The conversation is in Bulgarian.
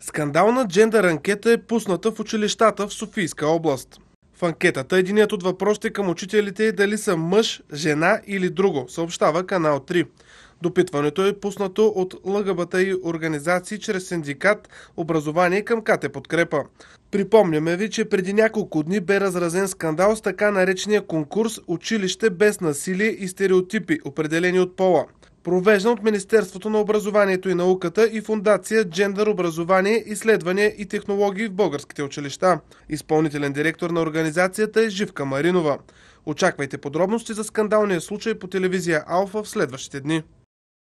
Скандална джендър анкета е пусната в училищата в Софийска област. В анкетата единият от въпросите към учителите е дали са мъж, жена или друго, съобщава Канал 3. Допитването е пуснато от ЛГБТ и организации чрез синдикат образование към КТ подкрепа. Припомняме ви, че преди няколко дни бе разразен скандал с така наречения конкурс Училище без насилие и стереотипи, определени от пола провеждан от Министерството на образованието и науката и Фундация Джендър образование, изследвания и технологии в българските училища. Изпълнителен директор на организацията е Живка Маринова. Очаквайте подробности за скандалния случай по телевизия Алфа в следващите дни.